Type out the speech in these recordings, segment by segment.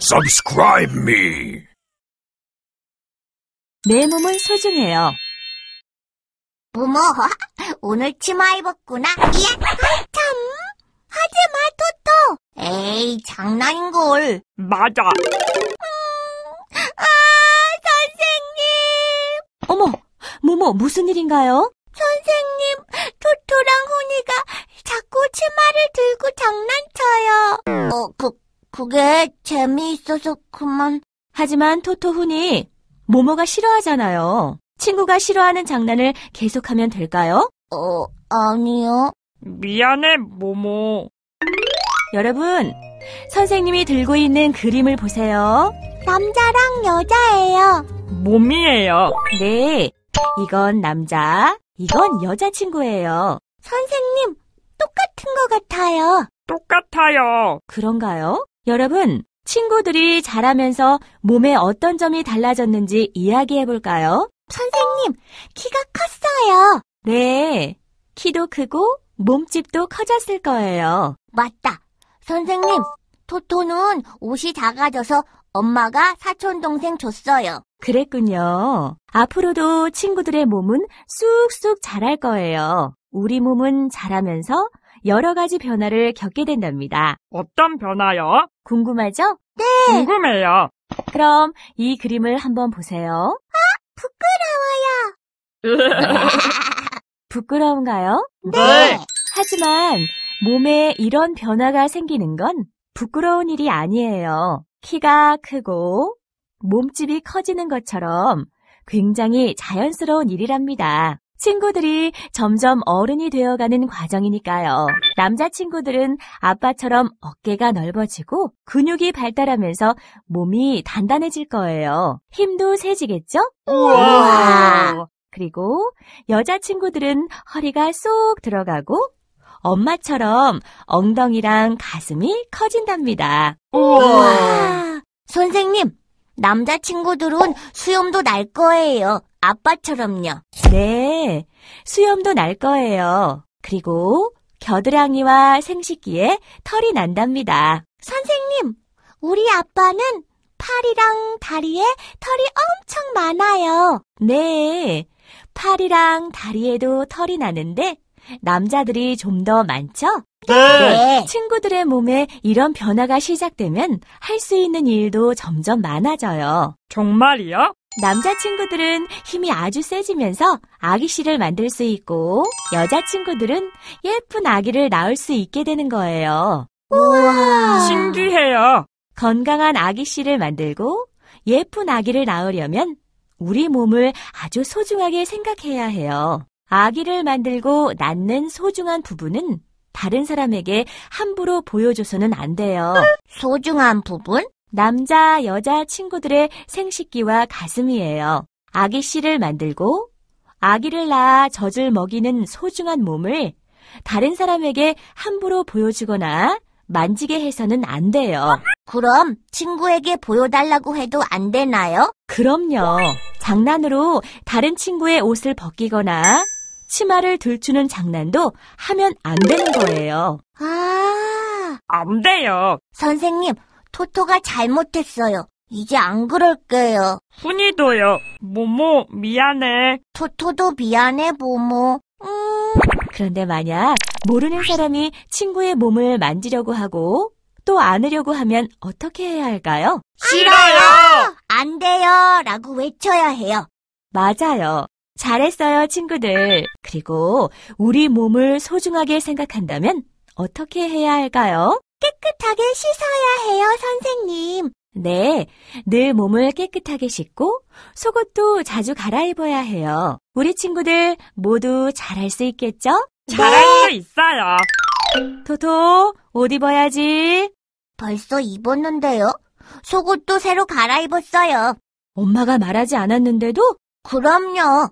Subscribe me. 내 몸은 소중해요. 어머, 오늘 치마 입었구나. 야 예, 참. 하지마, 토토. 에이, 장난인걸. 맞 음, 아, 선생님. 어머, 모모, 무슨 일인가요? 선생님. 그게 재미있어서 그만. 하지만 토토훈이 모모가 싫어하잖아요. 친구가 싫어하는 장난을 계속하면 될까요? 어, 아니요. 미안해, 모모. 여러분, 선생님이 들고 있는 그림을 보세요. 남자랑 여자예요. 몸이에요. 네. 이건 남자, 이건 여자친구예요. 선생님, 똑같은 것 같아요. 똑같아요. 그런가요? 여러분, 친구들이 자라면서 몸에 어떤 점이 달라졌는지 이야기해 볼까요? 선생님, 키가 컸어요. 네, 키도 크고 몸집도 커졌을 거예요. 맞다. 선생님, 토토는 옷이 작아져서 엄마가 사촌 동생 줬어요. 그랬군요. 앞으로도 친구들의 몸은 쑥쑥 자랄 거예요. 우리 몸은 자라면서 여러 가지 변화를 겪게 된답니다. 어떤 변화요? 궁금하죠? 네! 궁금해요. 그럼 이 그림을 한번 보세요. 아, 부끄러워요. 부끄러운가요? 네. 하지만 몸에 이런 변화가 생기는 건 부끄러운 일이 아니에요. 키가 크고 몸집이 커지는 것처럼 굉장히 자연스러운 일이랍니다. 친구들이 점점 어른이 되어가는 과정이니까요. 남자친구들은 아빠처럼 어깨가 넓어지고 근육이 발달하면서 몸이 단단해질 거예요. 힘도 세지겠죠? 우와! 그리고 여자친구들은 허리가 쏙 들어가고 엄마처럼 엉덩이랑 가슴이 커진답니다. 우와! 우와! 선생님, 남자친구들은 수염도 날 거예요. 아빠처럼요. 네, 수염도 날 거예요. 그리고 겨드랑이와 생식기에 털이 난답니다. 선생님, 우리 아빠는 팔이랑 다리에 털이 엄청 많아요. 네, 팔이랑 다리에도 털이 나는데 남자들이 좀 더 많죠? 네. 네. 친구들의 몸에 이런 변화가 시작되면 할 수 있는 일도 점점 많아져요. 정말이요? 남자친구들은 힘이 아주 세지면서 아기 씨를 만들 수 있고 여자친구들은 예쁜 아기를 낳을 수 있게 되는 거예요. 우와! 신기해요. 건강한 아기 씨를 만들고 예쁜 아기를 낳으려면 우리 몸을 아주 소중하게 생각해야 해요. 아기를 만들고 낳는 소중한 부분은 다른 사람에게 함부로 보여줘서는 안 돼요. 소중한 부분? 남자, 여자 친구들의 생식기와 가슴이에요. 아기 씨를 만들고 아기를 낳아 젖을 먹이는 소중한 몸을 다른 사람에게 함부로 보여주거나 만지게 해서는 안 돼요. 그럼 친구에게 보여달라고 해도 안 되나요? 그럼요. 장난으로 다른 친구의 옷을 벗기거나 치마를 들추는 장난도 하면 안 되는 거예요. 아, 안 돼요. 선생님, 토토가 잘못했어요. 이제 안 그럴게요. 훈이도요. 모모, 미안해. 토토도 미안해, 모모. 음. 그런데 만약 모르는 사람이 친구의 몸을 만지려고 하고 또 안으려고 하면 어떻게 해야 할까요? 싫어요! 안 돼요! 라고 외쳐야 해요. 맞아요. 잘했어요, 친구들. 그리고 우리 몸을 소중하게 생각한다면 어떻게 해야 할까요? 깨끗하게 씻어야 해요, 선생님. 네, 늘 몸을 깨끗하게 씻고 속옷도 자주 갈아입어야 해요. 우리 친구들 모두 잘할 수 있겠죠? 잘할 네. 수 있어요. 토토, 옷 입어야지. 벌써 입었는데요? 속옷도 새로 갈아입었어요. 엄마가 말하지 않았는데도? 그럼요.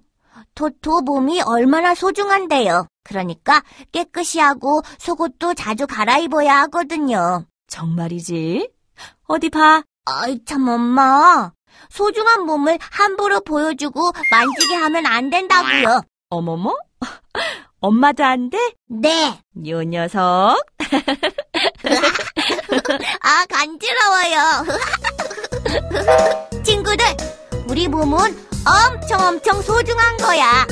토토 몸이 얼마나 소중한데요. 그러니까 깨끗이 하고 속옷도 자주 갈아입어야 하거든요. 정말이지? 어디 봐. 아이 참 엄마. 소중한 몸을 함부로 보여주고 만지게 하면 안 된다고요. 어머머? 엄마도 안 돼? 네. 요 녀석. 아 간지러워요. 우리 몸은 엄청 엄청 소중한 거야.